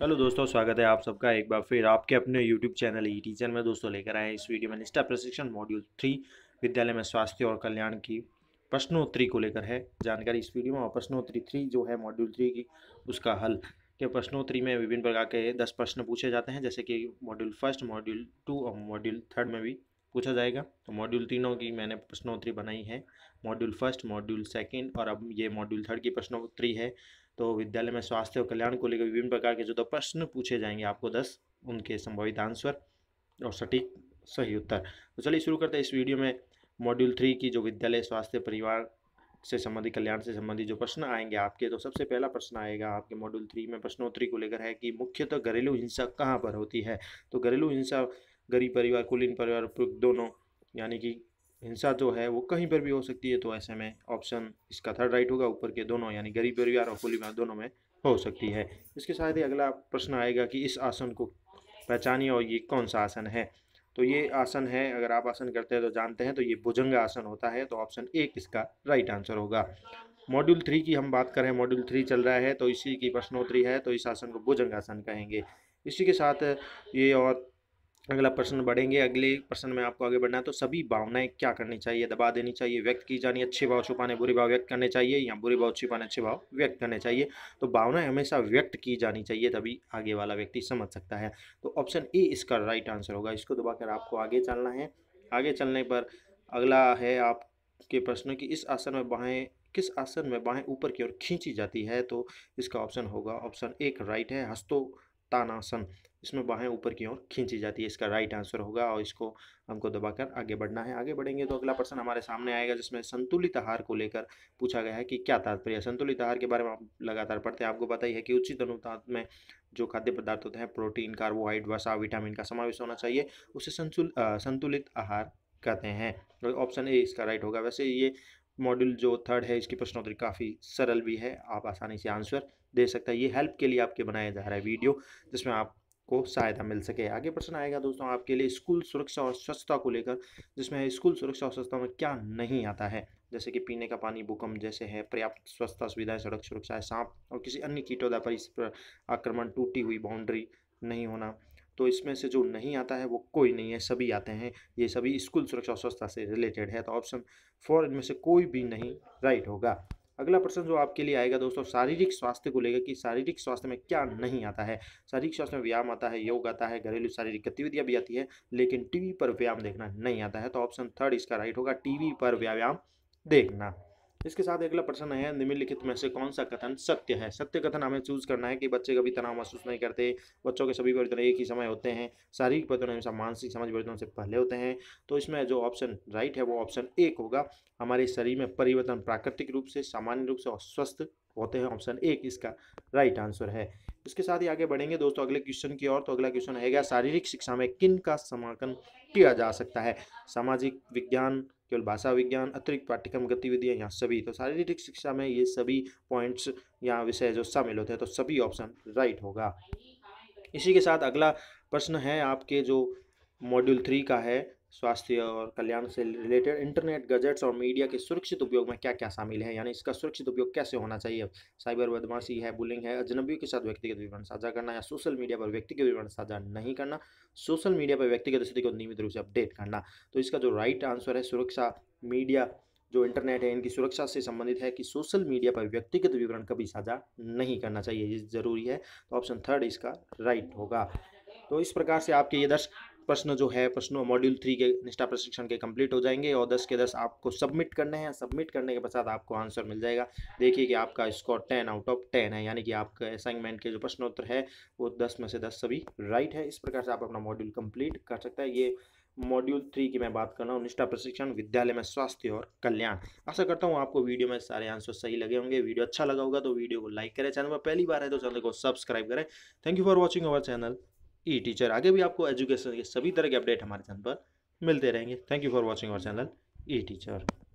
hello दोस्तों स्वागत है आप सबका एक बार फिर आपके अपने YouTube channel e e teacher में दोस्तों लेकर आए इस वीडियो में निष्ठा प्रशिक्षण मॉड्यूल थ्री विद्यालय में स्वास्थ्य और कल्याण की प्रश्नोत्तरी को लेकर है जानकारी इस वीडियो में और प्रश्नोत्तरी थ्री जो है मॉड्यूल थ्री की उसका हल के प्रश्नोत्तरी में विभिन्न प्रकार के दस प्रश्न पूछे जाते हैं जैसे कि मॉड्यूल फर्स्ट मॉड्यूल टू और मॉड्यूल थर्ड में भी पूछा जाएगा तो मॉड्यूल तीनों की मैंने प्रश्नोत्तरी बनाई है मॉड्यूल फर्स्ट मॉड्यूल सेकंड और अब ये मॉड्यूल थर्ड की प्रश्नोत्तरी है तो विद्यालय में स्वास्थ्य और कल्याण को लेकर विभिन्न प्रकार के जो दो प्रश्न पूछे जाएंगे आपको दस उनके संभावित आंसर और सटीक सही उत्तर तो चलिए शुरू करते हैं इस वीडियो में मॉड्यूल थ्री की जो विद्यालय स्वास्थ्य परिवार से संबंधित कल्याण से संबंधित जो प्रश्न आएंगे आपके तो सबसे पहला प्रश्न आएगा आपके मॉड्यूल थ्री में प्रश्नोत्तरी को लेकर है कि मुख्यतः तो घरेलू हिंसा कहाँ पर होती है तो घरेलू हिंसा गरीब परिवार कुलीन परिवार उपयुक्त दोनों यानी कि हिंसा जो है वो कहीं पर भी हो सकती है तो ऐसे में ऑप्शन इसका थर्ड राइट होगा ऊपर के दोनों यानी गरीब परिवार और कुलीन दोनों में हो सकती है इसके साथ ही अगला प्रश्न आएगा कि इस आसन को पहचानिए और ये कौन सा आसन है तो ये आसन है अगर आप आसन करते हैं तो जानते हैं तो ये भुजंग आसन होता है तो ऑप्शन एक इसका राइट आंसर होगा मॉड्यूल थ्री की हम बात करें मॉड्यूल थ्री चल रहा है तो इसी की प्रश्नोत्तरी है तो इस आसन को भुजंग आसन कहेंगे इसी के साथ ये और अगला प्रश्न बढ़ेंगे अगले प्रश्न में आपको आगे बढ़ना है तो सभी भावनाएं क्या करनी चाहिए दबा देनी चाहिए व्यक्त की जानी अच्छे भाव छुपाने बुरे भाव व्यक्त करने चाहिए या बुरे भाव छुपाने अच्छे भाव व्यक्त करने चाहिए तो भावनाएं हमेशा व्यक्त की जानी चाहिए तभी आगे वाला व्यक्ति समझ सकता है तो ऑप्शन ए इसका राइट आंसर होगा इसको दबाकर आपको आगे चलना है आगे चलने पर अगला है आपके प्रश्न की इस आसन में बाहें किस आसन में बाहें ऊपर की ओर खींची जाती है तो इसका ऑप्शन होगा ऑप्शन एक राइट है हस्तों तानासन इसमें बाहें ऊपर की ओर खींची जाती है इसका राइट आंसर होगा और इसको हमको दबाकर आगे बढ़ना है आगे बढ़ेंगे तो अगला प्रश्न हमारे सामने आएगा जिसमें संतुलित आहार को लेकर पूछा गया है कि क्या तात्पर्य संतुलित आहार के बारे में आप लगातार पढ़ते हैं आपको पता ही है कि उचित अनुपात में जो खाद्य पदार्थ होते हैं प्रोटीन कार्बोहाइड्रेट वसा विटामिन का समावेश होना चाहिए उसे संतुलित आहार कहते हैं ऑप्शन ए इसका राइट होगा वैसे ये मॉड्यूल जो थर्ड है इसकी प्रश्नोत्तरी काफ़ी सरल भी है आप आसानी से आंसर दे सकते हैं ये हेल्प के लिए आपके बनाया जा रहा है वीडियो जिसमें आपको सहायता मिल सके आगे प्रश्न आएगा दोस्तों आपके लिए स्कूल सुरक्षा और स्वच्छता को लेकर जिसमें स्कूल सुरक्षा और स्वच्छता में क्या नहीं आता है जैसे कि पीने का पानी भूकंप जैसे है पर्याप्त स्वच्छता सुविधाएं सड़क सुरक्षा सांप और किसी अन्य कीटोदा पर इस पर आक्रमण टूटी हुई बाउंड्री नहीं होना तो इसमें से जो नहीं आता है वो कोई नहीं है सभी आते हैं ये सभी स्कूल सुरक्षा और स्वच्छता से रिलेटेड है तो ऑप्शन फोर इनमें से कोई भी नहीं राइट होगा अगला प्रश्न जो आपके लिए आएगा दोस्तों शारीरिक स्वास्थ्य को लेकर कि शारीरिक स्वास्थ्य में क्या नहीं आता है शारीरिक स्वास्थ्य में व्यायाम आता है योग आता है घरेलू शारीरिक गतिविधियां भी आती है लेकिन टीवी पर व्यायाम देखना नहीं आता है तो ऑप्शन थर्ड इसका राइट होगा टीवी पर व्यायाम देखना इसके साथ अगला प्रश्न है निम्नलिखित में से कौन सा कथन सत्य है सत्य कथन हमें चूज करना है कि बच्चे कभी तनाव महसूस नहीं करते बच्चों के सभी परिवर्तन एक ही समय होते हैं शारीरिक परिवर्तन हमेशा मानसिक समाज परिवर्तन से पहले होते हैं तो इसमें जो ऑप्शन राइट है वो ऑप्शन एक होगा हमारे शरीर में परिवर्तन प्राकृतिक रूप से सामान्य रूप से स्वस्थ होते हैं ऑप्शन एक इसका राइट आंसर है इसके साथ ही आगे बढ़ेंगे दोस्तों अगले क्वेश्चन की ओर तो अगला क्वेश्चन रहेगा शारीरिक शिक्षा में किन का समाकन किया जा सकता है सामाजिक विज्ञान केवल भाषा विज्ञान अतिरिक्त पाठ्यक्रम गतिविधियाँ यहाँ सभी तो शारीरिक शिक्षा में ये सभी पॉइंट्स या विषय जो शामिल होते हैं तो सभी ऑप्शन राइट होगा इसी के साथ अगला प्रश्न है आपके जो मॉड्यूल थ्री का है स्वास्थ्य और कल्याण से रिलेटेड इंटरनेट गजट्स और मीडिया के सुरक्षित उपयोग में क्या क्या शामिल है यानी इसका सुरक्षित उपयोग कैसे होना चाहिए साइबर बदमाशी है बुलिंग है अजनबियों के साथ व्यक्तिगत विवरण साझा करना या सोशल मीडिया पर व्यक्तिगत विवरण साझा नहीं करना सोशल मीडिया पर व्यक्तिगत स्थिति को नियमित रूप से अपडेट करना तो इसका जो राइट आंसर है सुरक्षा मीडिया जो इंटरनेट है इनकी सुरक्षा से संबंधित है कि सोशल मीडिया पर व्यक्तिगत विवरण कभी साझा नहीं करना चाहिए ये जरूरी है तो ऑप्शन थर्ड इसका राइट होगा तो इस प्रकार से आपके ये दर्शक प्रश्न जो है प्रश्न मॉड्यूल थ्री के निष्ठा प्रशिक्षण के कंप्लीट हो जाएंगे और दस के दस आपको सबमिट करने हैं सबमिट करने के पश्चात आपको आंसर मिल जाएगा देखिए कि आपका score ten out of ten है यानी कि आपके असाइनमेंट के जो प्रश्नोत्तर है वो दस में से दस सभी राइट है इस प्रकार से आप अपना मॉड्यूल कंप्लीट कर सकते हैं ये मॉड्यूल थ्री की मैं बात कर रहा हूँ निष्ठा प्रशिक्षण विद्यालय में स्वास्थ्य और कल्याण आशा करता हूँ आपको वीडियो में सारे आंसर सही लगे होंगे वीडियो अच्छा लगा होगा तो वीडियो को लाइक करें चैनल पर पहली बार है तो चैनल को सब्सक्राइब करें thank you for watching our channel e e teacher आगे भी आपको एजुकेशन के सभी तरह के अपडेट हमारे चैनल पर मिलते रहेंगे thank you for watching our channel e teacher